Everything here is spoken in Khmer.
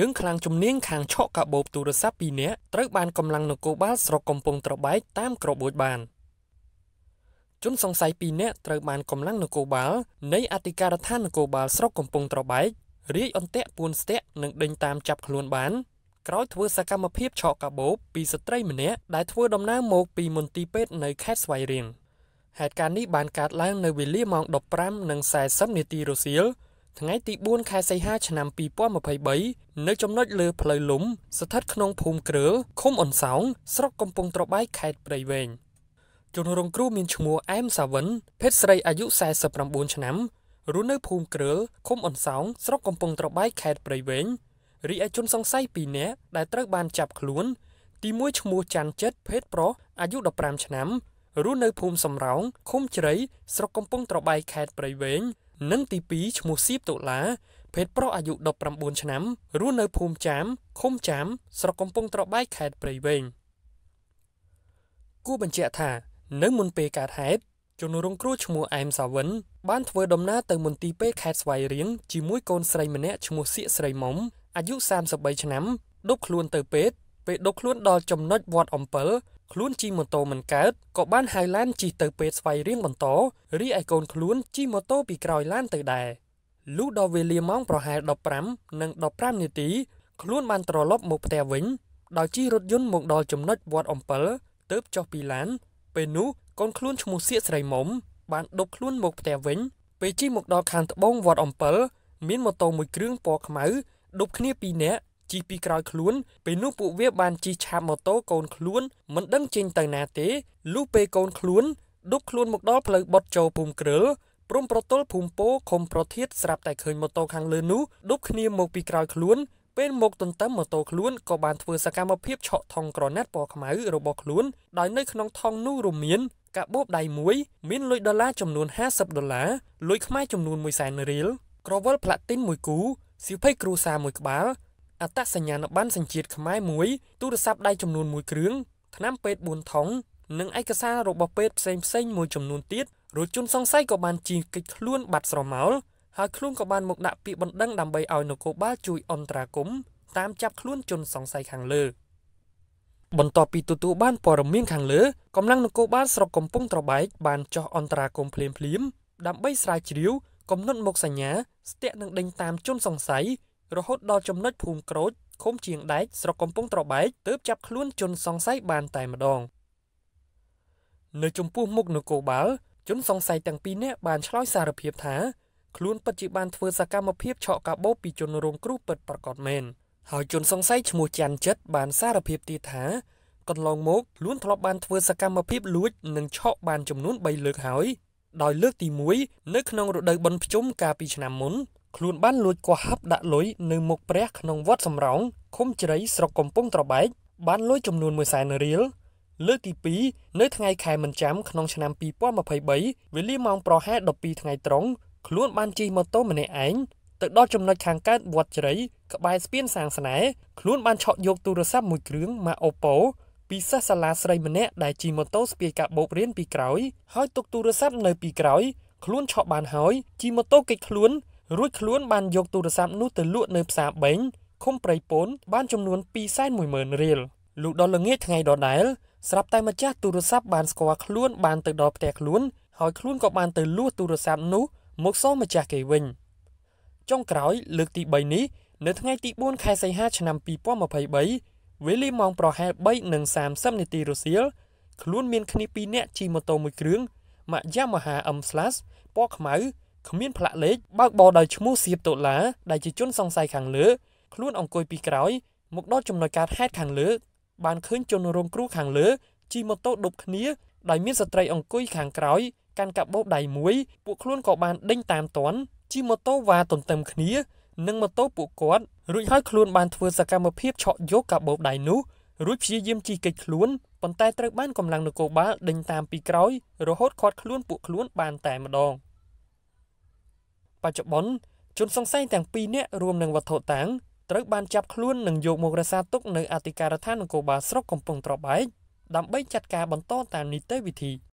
ជើងខ្លាំងជំនាញខាងឆក់កាបូបទូរស័ព្ទ2នាក់ត្រូវបានកម្លាំងនគរបាលស្រុកកំពង់ត្របែកតាមក្របួចបានជនសង្ស័យ2នាក់ត្រូវបានកម្លាំងនគរបាល នៃអធិការដ្ឋាននគរបាលស្រុកកំពង់ត្របែករាយអន្ទាក់ពួនស្ទាក់និងដេញតាមចាប់ខ្លួន បានក្រោយធ្វើសកម្មភាពឆក់កាបូបពីស្ត្រីម្នាក់ដែលធ្វើដំណើរមកពីមន្ទីរពេទ្យនៅ ខេត្តស្វាយរៀងហេតុការណ៍នេះបានកើតឡើងនៅវេលាម៉ោង15:40នាទីរសៀលថ្ងៃទី4ខែសីហាឆ្នាំ2023នៅចំណុចលើផ្លូវលំ ស្ថិតក្នុង ភូមិក្រើលឃុំអនសោងស្រុកកំពង់ត្របែកខេត្តព្រៃវែងជនរងគ្រោះមានឈ្មោះអែមសាវិនភេទស្រីអាយុ49ឆ្នាំរស់នៅភូមិក្រើលឃុំអនសោងស្រុកកំពង់ត្របែកខេត្តព្រៃវែងរីឯជនសង្ស័យ2នាក់ដែលត្រូវបានចាប់ខ្លួន ទី1ឈ្មោះច័ន្ទចិត្តភេទប្រុសអាយុ15ឆ្នាំរស់នៅភូមិសំរោងឃុំជ្រៃស្រុកកំពង់ត្របែកខេត្តព្រៃវែងនិងទី2ឈ្មោះសៀបតុលាភេទប្រុសអាយុ19ឆ្នាំរស់នៅ ភូមិចាមឃុំចាម ស្រុកកំពង់ត្របែកខេត្តព្រៃវែងគូបញ្ជាក់ថានៅមុនពេលកើតហេតុជនរងគ្រោះឈ្មោះអែមសាវិនបានធ្វើដំណើរទៅមន្ទីរពេទ្យខេត្តស្វាយរៀងជាមួយកូនស្រីម្នាក់ឈ្មោះសៀកស្រីមុំអាយុ33ឆ្នាំដុកខ្លួនទៅពេទ្យពេលដុកខ្លួនដល់ចំណុចវត្តអំពិលខ្លួនជិះម៉ូតូមិនកើតក៏បានហៅឡានជិះទៅពេទ្យស្វ័យរៀងបន្តរីឯកូនខ្លួនជិះម៉ូតូពីក្រោយឡានទៅដែរលុះដល់វេលាម៉ោងប្រហែល15និង15នាទីខ្លួនបានត្រឡប់មកផ្ទះវិញដោយជិះរថយន្តមកដល់ចំណុចវត្តអំពិលទើបចុះពីឡានពេលនោះកូនខ្លួនឈ្មោះសៀកស្រីមុំបានដប់ខ្លួនមកផ្ទះវិញពេលជិះមកដល់ខាងត្បូងវត្តអំពិលមានម៉ូតូមួយគ្រឿងពណ៌ខ្មៅដប់គ្នាពីរនាក់ជិះពីក្រោយខ្លួនពេលនោះពួកវាបានជិះឆាបម៉ូតូកូនខ្លួន មិនដឹងចេញទៅណាទេលុះពេលកូនខ្លួនឌុបខ្លួនមកដល់ផ្លូវបត់ចូលភូមិក្រឹលព្រមប្រទល់ភូមិពោខុំប្រធាតស្រាប់តែឃើញម៉ូតូខាងលើនោះឌុបគ្នាមកពីក្រោយខ្លួនពេលមកទន្ទឹមម៉ូតូខ្លួនក៏បានធ្វើសកម្មភាពឆក់ថង់ក្រណាត់ពណ៌ខ្មៅរបស់ខ្លួនដោយនៅក្នុងថង់នោះរួមមានកាបូបដៃមួយមានលុយដុល្លារចំនួន50ដុល្លារលុយខ្មែរចំនួន100,000រៀលក្រវិលផ្លាទីនមួយគូសៀវភៅគ្រួសារមួយក្បាលអត្តសញ្ញាណប័ណ្ណសញ្ជាតិខ្មែរមួយទូរស័ព្ទដៃចំនួន1គ្រឿងថ្នាំពេទ្យ4ថុងនិងឯកសាររបស់ពេទ្យផ្សេងផ្សេងមួយចំនួនទៀតរជនសង្ស័យក៏បានជិះកិច្ចខ្លួនបាត់ស្រមោលហើយខ្លួនក៏បានមកដាក់ពាក្យបណ្ដឹងដើម្បីឲ្យនគរបាលជួយអន្តរាគមតាមចាប់ខ្លួនជនសង្ស័យខាងលើបន្ទាប់ពីទទួលបានព័ត៌មានខាងលើកម្លាំងនគរបាលស្រុកកំពង់ត្របែកបានចោះអន្តរាគមភ្លាមភ្លាមដើម្បីស្រាវជ្រាវកំណត់មុខសញ្ញាស្ទាក់នឹងដេញតាមជនសង្ស័យរហូតដល់ចំណុចភូមិក្រូចឃុំជាងដែកស្រុកកំពង់ត្របែកទើបចាប់ខ្លួនជនសង្ស័យបានតែម្ដង នៅចំពោះមុខនគរបាលជនសង្ស័យទាំងពីរនាក់បានឆ្លើយសារភាពថាខ្លួនពិតជាបានធ្វើសកម្មភាពឆក់កាបូបពីជនរងគ្រោះពិតប្រាកដមែនហើយជនសង្ស័យឈ្មោះច័ន្ទចិត្តបានសារភាពទៀតថាកន្លងមកខ្លួនធ្លាប់បានធ្វើសកម្មភាពលួចនិងឆក់បានចំនួន3លើកហើយ ដោយលើកទី1នៅក្នុងរដូវបន់ភ្ជុំកាលពីឆ្នាំមុនខ្លួនបានលួចកោះហាប់ដាក់លុយនៅមុខព្រះក្នុងវត្តសំរោងឃុំជ្រៃស្រុកកំពង់ត្របែកបានលុយចំនួន1សែនរៀលលើកទី2នៅថ្ងៃខែមិនចាំក្នុងឆ្នាំ2023វេលាម៉ោងប្រហែល12ថ្ងៃត្រង់ខ្លួនបានជិះម៉ូតូម្នាក់ឯងទៅដល់ចំណុចខាងកើតវត្តជ្រៃក្បែរស្ពានសាងស្នែខ្លួនបានឆក់យកទូរស័ព្ទមួយគ្រឿង Mac Oppo ពីសិស្សសាលាស្រីម្នាក់ដែលជិះម៉ូតូស្ពាយកាបូបរៀនពីក្រោយ ហើយទុកទូរស័ព្ទនៅពីក្រោយខ្លួនឆក់បានហើយជិះម៉ូតូគេចខ្លួនរួចខ្លួនបានយកទូរស័ព្ទនោះទៅលក់នៅផ្សារបេងឃុំប្រៃពូនបានចំនួន210,000រៀលលោកដល់ល្ងាចថ្ងៃដដែលស្រាប់តែម្ចាស់ទូរស័ព្ទបានស្គាល់ខ្លួនបានទៅដល់ផ្ទះខ្លួនហើយខ្លួនក៏បានទៅលួចទូរស័ព្ទនោះមកសូមម្ចាស់គេវិញចុងក្រោយលើកទី3នេះនៅថ្ងៃទី4ខែសីហាឆ្នាំ2023វេលាម៉ោងប្រហែល3:30នាទីរសៀលខ្លួនមានគ្នា2នាក់ជិះម៉ូតូមួយគ្រឿងម៉ាក Yamaha M/ ពណ៌ខ្មៅគ្មានផ្លាក់លេខបើកបរដោយឈ្មោះសៀបតូឡាដែលជាជនសង្ស័យខាងលើខ្លួនអង្គុយពីក្រោយ មកដល់ចំណុចការហេតុខាងលើ បានឃើញជនរងគ្រោះខាងលើជិះម៉ូតូដប់គ្នាដោយមានស្ត្រី អង្គុយខាងក្រោយកាន់កាបូបដៃមួយ ពួកខ្លួនក៏បានដេញតាមទាន់ជិះម៉ូតូវ៉ាទន្ទឹមគ្នានិងម៉ូតូពួកគាត់រួចហើយខ្លួនបានធ្វើសកម្មភាពឆក់យកកាបូបដៃនោះរួចព្យាយាមជីកិច្ចខ្លួនប៉ុន្តែត្រូវបានកម្លាំងនគរបាលដេញតាមពីក្រោយ រហូតខាត់ខ្លួនពួកខ្លួនបានតែម្ដង។ច្ចុប្បន្នជនសង្ស័យទាំងពីរនាក់រួមនឹងវត្ថុតាំងត្រូវបានចាប់ខ្លួននិងយកមករក្សាទុកនៅអធិការដ្ឋាននគរបាលស្រុកកំពង់ត្របែកដើម្បីចាត់ការបន្តតាមនីតិវិធី។